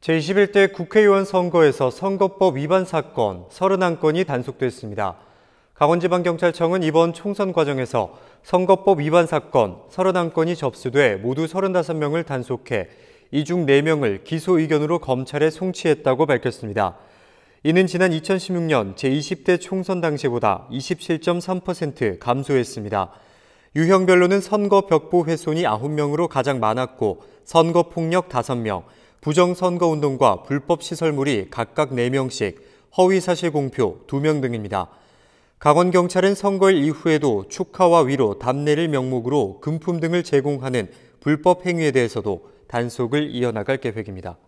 제21대 국회의원 선거에서 선거법 위반 사건 31건이 단속됐습니다. 강원지방경찰청은 이번 총선 과정에서 선거법 위반 사건 31건이 접수돼 모두 35명을 단속해 이 중 4명을 기소 의견으로 검찰에 송치했다고 밝혔습니다. 이는 지난 2016년 제20대 총선 당시보다 27.3% 감소했습니다. 유형별로는 선거 벽보 훼손이 9명으로 가장 많았고 선거 폭력 5명, 부정선거운동과 불법시설물이 각각 4명씩, 허위사실 공표 2명 등입니다. 강원경찰은 선거일 이후에도 축하와 위로, 답례를 명목으로 금품 등을 제공하는 불법 행위에 대해서도 단속을 이어나갈 계획입니다.